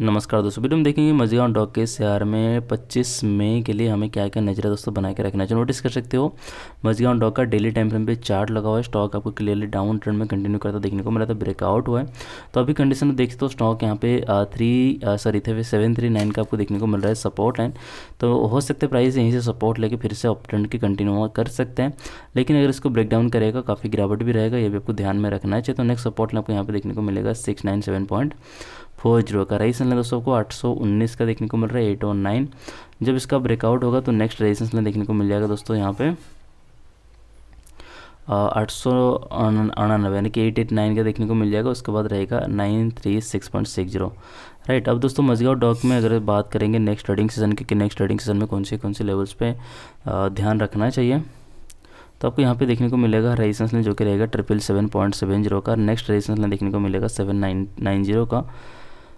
नमस्कार दोस्तों वीडियो में देखेंगे मजीगांव डॉक के शहर में 25 मई के लिए हमें क्या क्या नजर दोस्तों बना के रखना चाहिए नोटिस कर सकते हो मजीगांव डॉक का डेली टाइम फ्रेम पे चार्ट लगा हुआ है स्टॉक आपको क्लियरली डाउन ट्रेंड में कंटिन्यू करता देखने को मिला था ब्रेकआउट हुआ है तो अभी कंडीशन में देखते हो स्टॉक यहाँ पे थ्री सॉरी थे सेवन थ्री नाइन का आपको देखने को मिल रहा है सपोर्ट लाइन तो हो सकता है प्राइस यहीं से सपोर्ट लेके फिर से अप ट्रेंड की कंटिन्यू कर सकते हैं लेकिन अगर इसको ब्रेक डाउन करेगा काफ़ी गिरावट भी रहेगा ये भी आपको ध्यान में रखना चाहिए तो नेक्स्ट सपोर्ट लाइन आपको यहाँ पर देखने को मिलेगा सिक्स फोर जीरो का रेजिस्टेंस लें दोस्तों आपको आठ सौ उन्नीस का देखने को मिल रहा है एट वन नाइन जब इसका ब्रेकआउट होगा तो नेक्स्ट रेजिस्टेंस लें देखने को मिल जाएगा दोस्तों यहाँ पे आठ सौ अड़ानवे यानी कि एट एट नाइन का देखने को मिल जाएगा उसके बाद रहेगा nine three six point six zero right अब दोस्तों मजगाव डॉक में अगर बात करेंगे नेक्स्ट ट्रेडिंग सीजन की कि नेक्स्ट ट्रेडिंग सीजन में कौन से कौन से लेवल्स पे ध्यान रखना चाहिए तो आपको यहाँ पे देखने को मिलेगा रेजिस्टेंस लें जो कि रहेगा triple seven point seven zero का नेक्स्ट रेजिस्टेंस लें देखने को मिलेगा सेवन नाइन नाइन जीरो का